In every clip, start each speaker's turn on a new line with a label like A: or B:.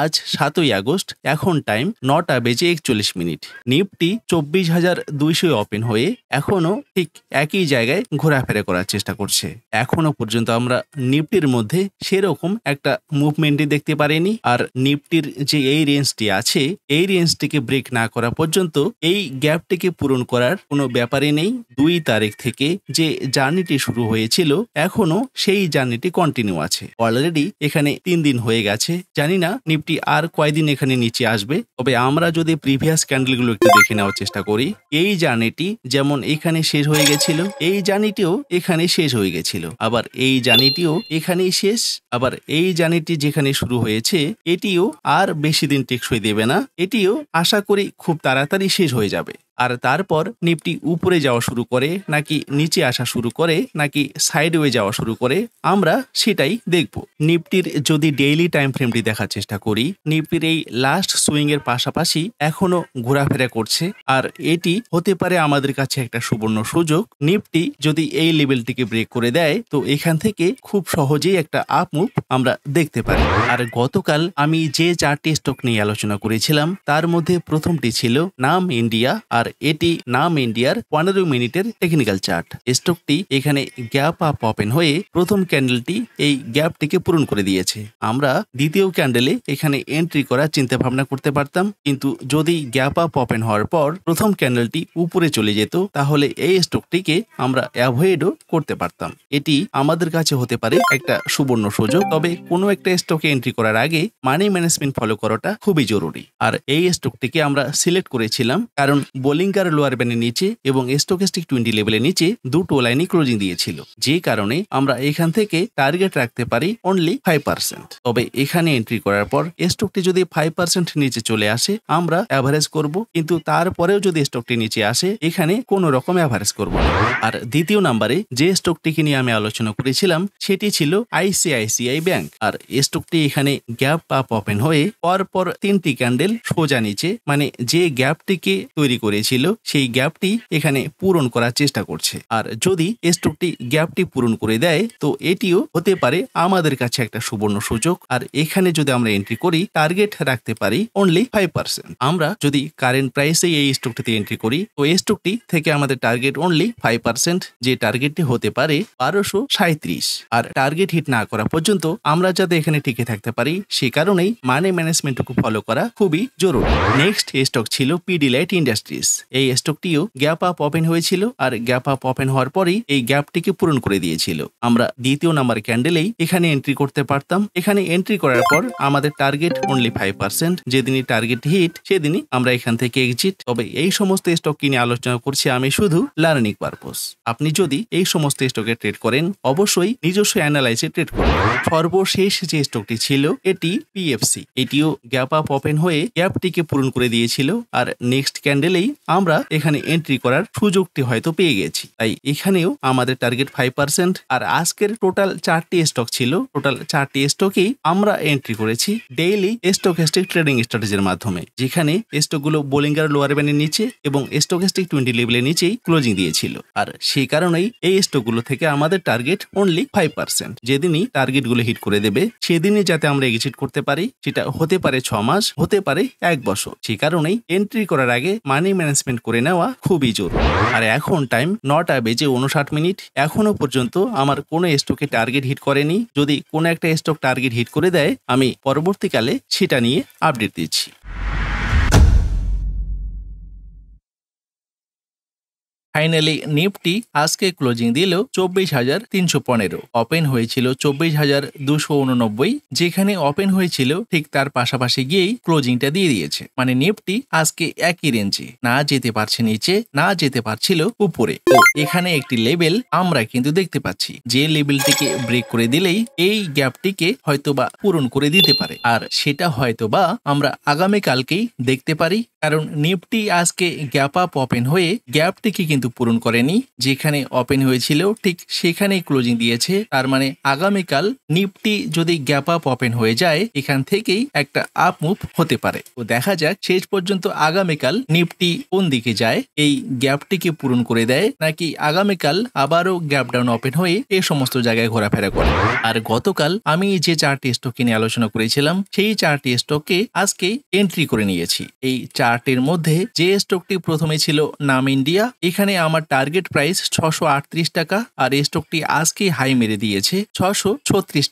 A: আজ সাতই আগস্ট এখন টাইম নটা বেজে একচল্লিশ মিনিট নিফটি চব্বিশ হাজার দুইশো ওপেন হয়ে এখনও ঠিক একই জায়গায় ঘোরাফেরা করার চেষ্টা করছে এখনও পর্যন্ত আমরা নিফটির মধ্যে সেরকম একটা মুভমেন্টই দেখতে পারিনি আর নিফটির যে এই রেঞ্জটি আছে এই রেঞ্জটিকে ব্রেক না করা পর্যন্ত এই গ্যাপটিকে পূরণ করার কোনো ব্যাপারই নেই দুই তারিখ থেকে যে জার্নিটি শুরু হয়েছিল এখনও সেই জার্নিটি কন্টিনিউ আছে অলরেডি এখানে তিন দিন হয়ে গেছে জানি না নিফটি আর কয়দিন এখানে নিচে আসবে তবে আমরা যদি প্রিভিয়াস ক্যান্ডেলগুলো একটু দেখে নেওয়ার চেষ্টা করি এই জার্নিটি যেমন এখানে শেষ হয়ে গেছিল এই জার্নিটিও এখানে শেষ হয়ে গেছিল আবার এই জার্নিটিও এখানেই শেষ আবার এই জার্নিটি যেখানে শুরু হয়েছে এটিও আর বেশি দিন টেকসই দেবে না এটিও আশা করি খুব তাড়াতাড়ি শেষ হয়ে যাবে আর তারপর নিপটি উপরে যাওয়া শুরু করে নাকি নিচে আসা শুরু করে নাকি সাইডওয়ে যাওয়া শুরু করে আমরা সেটাই দেখব নিপটির যদি ডেইলি টাইম ফ্রেমটি দেখার চেষ্টা করি নিপটির এই লাস্ট সুইংয়ের পাশাপাশি এখনো ঘোরাফেরা করছে আর এটি হতে পারে আমাদের কাছে একটা সুবর্ণ সুযোগ নিপটি যদি এই লেভেলটিকে ব্রেক করে দেয় তো এখান থেকে খুব সহজেই একটা আপ মুভ আমরা দেখতে পারি আর গতকাল আমি যে চারটি স্টক নিয়ে আলোচনা করেছিলাম তার মধ্যে প্রথমটি ছিল নাম ইন্ডিয়া আর এটি নাম ইন্ডিয়ার পনেরো মিনিটের টেকনিক্যাল চার্ট স্টকটি এখানে গ্যাপ আপ ওপেন হয়ে প্রথম ক্যান্ডেলটি এই গ্যাপটিকে পূরণ করে দিয়েছে আমরা দ্বিতীয় ক্যান্ডেলে এখানে এন্ট্রি করার চিন্তা ভাবনা করতে পারতাম কিন্তু যদি গ্যাপ আপ ওপেন হওয়ার পর প্রথম ক্যান্ডেলটি উপরে চলে যেত তাহলে এই স্টকটিকে আমরা অ্যাভয়েডও করতে পারতাম এটি আমাদের কাছে হতে পারে একটা সুবর্ণ সুযোগ তবে কোনো একটা স্টকে এন্ট্রি করার আগে মানি ম্যানেজমেন্ট ফলো করাটা খুবই জরুরি আর এই স্টকটিকে আমরা সিলেক্ট করেছিলাম কারণ হোলিঙ্গার লোয়ার ব্যানের নিচে এবং স্টোকেস্টিক টোয়েন্টি লেভেলের নিচে দুটো লাইনে ক্লোজিং দিয়েছিল যে কারণে আমরা এখান থেকে টার্গেট রাখতে পারি অনলি ফাইভ পার্সেন্ট তবে এখানে এন্ট্রি করার পর স্টকটি যদি ফাইভ পার্সেন্ট নিচে চলে আসে আমরা অ্যাভারেজ করব কিন্তু তারপরেও যদি স্টকটি নিচে আসে এখানে কোনো রকম অ্যাভারেজ করব আর দ্বিতীয় নাম্বারে যে স্টকটিকে নিয়ে আমি আলোচনা করেছিলাম সেটি ছিল আইসিআইসিআই ব্যাংক আর স্টকটি এখানে গ্যাপ আপ ওপেন হয়ে পরপর তিনটি ক্যান্ডেল সোজা নিচে মানে যে গ্যাপটিকে তৈরি করে ছিল সেই গ্যাপটি এখানে পূরণ করার চেষ্টা করছে আর যদি স্টকটি গ্যাপটি পূরণ করে দেয় তো এটিও হতে পারে আমাদের কাছে একটা সুবর্ণ সুযোগ আর এখানে যদি আমরা এন্ট্রি করি টার্গেট রাখতে পারি অনলি ফাইভ পার্সেন্ট আমরা যদি কারেন্ট প্রাইসে এই স্টকটিতে এন্ট্রি করি তো এই স্টকটি থেকে আমাদের টার্গেট অনলি ফাইভ পার্সেন্ট যে টার্গেটটি হতে পারে বারোশো সাঁত্রিশ আর টার্গেট হিট না করা পর্যন্ত আমরা যাতে এখানে টিকে থাকতে পারি সে কারণেই মানি ম্যানেজমেন্টটুকু ফলো করা খুবই জরুরি নেক্সট স্টক ছিল পিডিলাইট ইন্ডাস্ট্রিজ এই স্টকটিও গ্যাপ আপ ওপেন হয়েছিল আর গ্যাপ আপ ওপেন হওয়ার পরেই এই গ্যাপটিকে পূরণ করে দিয়েছিল আমরা দ্বিতীয় নাম্বার ক্যান্ডেলেই এখানে এন্ট্রি করতে পারতাম এখানে এন্ট্রি করার পর আমাদের টার্গেট অনলি ফাইভ পার্সেন্ট যেদিনই টার্গেট হিট সেদিনই আমরা এখান থেকে এক্সিট তবে এই সমস্ত স্টক কিনে আলোচনা করছি আমি শুধু লার্নিং পারপোস আপনি যদি এই সমস্ত স্টকে ট্রেড করেন অবশ্যই নিজস্ব অ্যানালাইসে ট্রেড করেন সর্বশেষ যে স্টকটি ছিল এটি পিএফসি এটিও গ্যাপ আপ ওপেন হয়ে গ্যাপটিকে পূরণ করে দিয়েছিল আর নেক্সট ক্যান্ডেলেই আমরা এখানে এন্ট্রি করার সুযোগটি হয়তো পেয়ে গেছি তাই এখানেও আমাদের টার্গেট ফাইভ পার্সেন্ট আর আজকের টোটাল চারটি স্টক ছিল টোটাল চারটি স্টকেই আমরা এন্ট্রি করেছি ডেইলি হেস্টিক ট্রেডিং স্ট্র্যাটেজির মাধ্যমে যেখানে গুলো বোলিঙ্গার লোয়ার ব্যানের নিচে এবং হেস্টিক টোয়েন্টি লেভেলের নিচেই ক্লোজিং দিয়েছিল আর সেই কারণেই এই গুলো থেকে আমাদের টার্গেট অনলি ফাইভ পার্সেন্ট যেদিনই টার্গেট গুলো হিট করে দেবে সেদিনই যাতে আমরা এক্সিট করতে পারি সেটা হতে পারে ছ মাস হতে পারে এক বছর সেই কারণেই এন্ট্রি করার আগে মানি ম্যানেজ অ্যারেঞ্জমেন্ট করে নেওয়া খুবই জরুরি আর এখন টাইম নটা বেজে উনষাট মিনিট এখনো পর্যন্ত আমার কোনো স্টকে টার্গেট হিট করেনি যদি কোনো একটা স্টক টার্গেট হিট করে দেয় আমি পরবর্তীকালে সেটা নিয়ে আপডেট দিচ্ছি ফাইনালি নিফটি আজকে ক্লোজিং দিল চব্বিশ হাজার তিনশো পনেরো ওপেন হয়েছিল চব্বিশ হাজার দুশো উননব্বই যেখানে ওপেন হয়েছিল ঠিক তার পাশাপাশি গিয়েই ক্লোজিংটা দিয়ে দিয়েছে মানে নিফটি আজকে একই রেঞ্জে না যেতে পারছে নিচে না যেতে পারছিল উপরে তো এখানে একটি লেভেল আমরা কিন্তু দেখতে পাচ্ছি যে লেভেলটিকে ব্রেক করে দিলেই এই গ্যাপটিকে হয়তোবা পূরণ করে দিতে পারে আর সেটা হয়তোবা আমরা আগামীকালকেই দেখতে পারি কারণ নিফটি আজকে গ্যাপ আপ ওপেন হয়ে গ্যাপটিকে কিন্তু পূরণ করেনি যেখানে ওপেন হয়েছিল ঠিক সেখানেই ক্লোজিং দিয়েছে তার মানে আগামীকাল নিফটি যদি গ্যাপ আপ ওপেন হয়ে যায় এখান থেকেই একটা আপ মুভ হতে পারে তো দেখা যাক শেষ পর্যন্ত আগামীকাল নিফটি কোন দিকে যায় এই গ্যাপটিকে পূরণ করে দেয় নাকি আগামীকাল আবারও গ্যাপ ডাউন ওপেন হয়ে এ সমস্ত জায়গায় ঘোরাফেরা করে আর গতকাল আমি যে চারটি স্টক নিয়ে আলোচনা করেছিলাম সেই চারটি স্টককে আজকে এন্ট্রি করে নিয়েছি এই চার চার্টের মধ্যে যে স্টকটি প্রথমে ছিল নাম ইন্ডিয়া এখানে আমার টার্গেট প্রাইস ছশো টাকা আর এই স্টকটি আজকে হাই মেরে দিয়েছে ছশো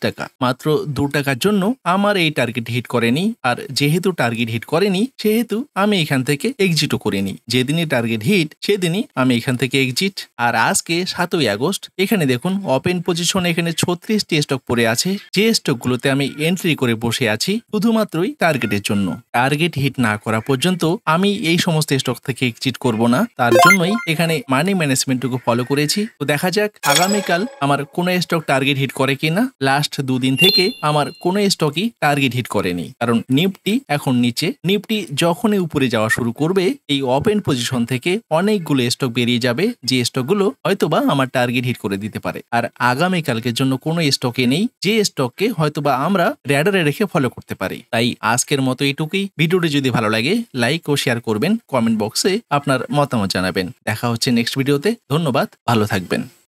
A: টাকা মাত্র দু টাকার জন্য আমার এই টার্গেট হিট করেনি আর যেহেতু টার্গেট হিট করেনি সেহেতু আমি এখান থেকে এক্সিটও করিনি যেদিনই টার্গেট হিট সেদিনই আমি এখান থেকে এক্সিট আর আজকে সাতই আগস্ট এখানে দেখুন ওপেন পজিশন এখানে ছত্রিশটি স্টক পড়ে আছে যে স্টকগুলোতে আমি এন্ট্রি করে বসে আছি শুধুমাত্রই টার্গেটের জন্য টার্গেট হিট না করা পর্যন্ত আমি এই সমস্ত স্টক থেকে এক্সিট করব না তার জন্যই এখানে মানি ম্যানেজমেন্টটুকু ফলো করেছি তো দেখা যাক আগামীকাল আমার কোনো স্টক টার্গেট হিট করে কিনা লাস্ট দুদিন থেকে আমার কোনো স্টকই টার্গেট হিট করেনি কারণ নিফটি এখন নিচে নিফটি যখনই উপরে যাওয়া শুরু করবে এই ওপেন পজিশন থেকে অনেকগুলো স্টক বেরিয়ে যাবে যে স্টকগুলো হয়তোবা আমার টার্গেট হিট করে দিতে পারে আর আগামীকালকের জন্য কোনো স্টকে নেই যে স্টককে হয়তোবা আমরা র্যাডারে রেখে ফলো করতে পারি তাই আজকের মতো এটুকুই ভিডিওটি যদি ভালো লাগে লাইক লাইক ও শেয়ার করবেন কমেন্ট বক্সে আপনার মতামত জানাবেন দেখা হচ্ছে নেক্সট ভিডিওতে ধন্যবাদ ভালো থাকবেন